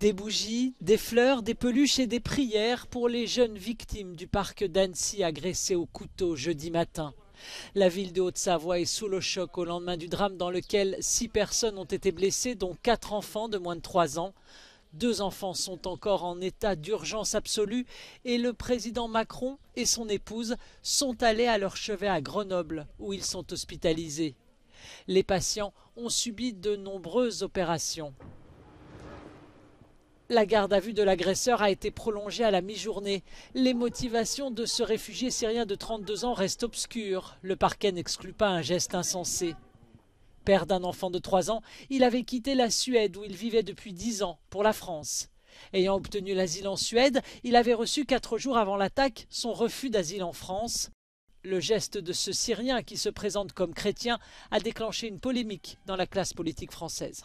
Des bougies, des fleurs, des peluches et des prières pour les jeunes victimes du parc d'Annecy agressées au couteau jeudi matin. La ville de Haute-Savoie est sous le choc au lendemain du drame dans lequel six personnes ont été blessées, dont quatre enfants de moins de trois ans. Deux enfants sont encore en état d'urgence absolue et le président Macron et son épouse sont allés à leur chevet à Grenoble où ils sont hospitalisés. Les patients ont subi de nombreuses opérations. La garde à vue de l'agresseur a été prolongée à la mi-journée. Les motivations de ce réfugié syrien de 32 ans restent obscures. Le parquet n'exclut pas un geste insensé. Père d'un enfant de 3 ans, il avait quitté la Suède où il vivait depuis 10 ans pour la France. Ayant obtenu l'asile en Suède, il avait reçu quatre jours avant l'attaque son refus d'asile en France. Le geste de ce Syrien qui se présente comme chrétien a déclenché une polémique dans la classe politique française.